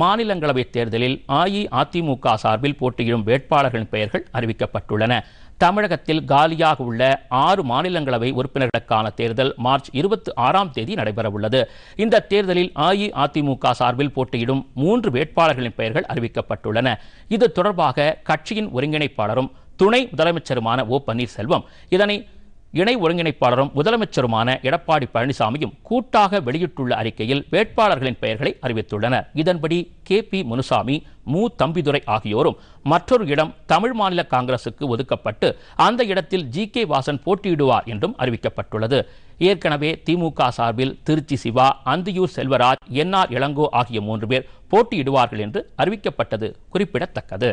மாநிலங்களவை தேர்தலில் அஇஅதிமுக சார்பில் போட்டியிடும் வேட்பாளர்களின் பெயர்கள் அறிவிக்கப்பட்டுள்ளன தமிழகத்தில் காலியாக உள்ள ஆறு மாநிலங்களவை உறுப்பினர்களுக்கான தேர்தல் மார்ச் இருபத்தி ஆறாம் தேதி நடைபெறவுள்ளது இந்த தேர்தலில் அஇஅதிமுக சார்பில் போட்டியிடும் மூன்று வேட்பாளர்களின் பெயர்கள் அறிவிக்கப்பட்டுள்ளன இது தொடர்பாக கட்சியின் ஒருங்கிணைப்பாளரும் துணை முதலமைச்சருமான ஓ பன்னீர்செல்வம் இதனை இணை ஒருங்கிணைப்பாளரும் முதலமைச்சருமான எடப்பாடி பழனிசாமியும் கூட்டாக வெளியிட்டுள்ள அறிக்கையில் வேட்பாளர்களின் பெயர்களை அறிவித்துள்ளனர் இதன்படி கே பி முனுசாமி மு தம்பிதுரை ஆகியோரும் மற்றொரு இடம் தமிழ் மாநில காங்கிரசுக்கு ஒதுக்கப்பட்டு அந்த இடத்தில் ஜி கே வாசன் போட்டியிடுவார் என்றும் அறிவிக்கப்பட்டுள்ளது ஏற்கனவே திமுக சார்பில் திருச்சி சிவா அந்தியூர் செல்வராஜ் ஆர் இளங்கோ ஆகிய மூன்று பேர் போட்டியிடுவார்கள் என்று அறிவிக்கப்பட்டது குறிப்பிடத்தக்கது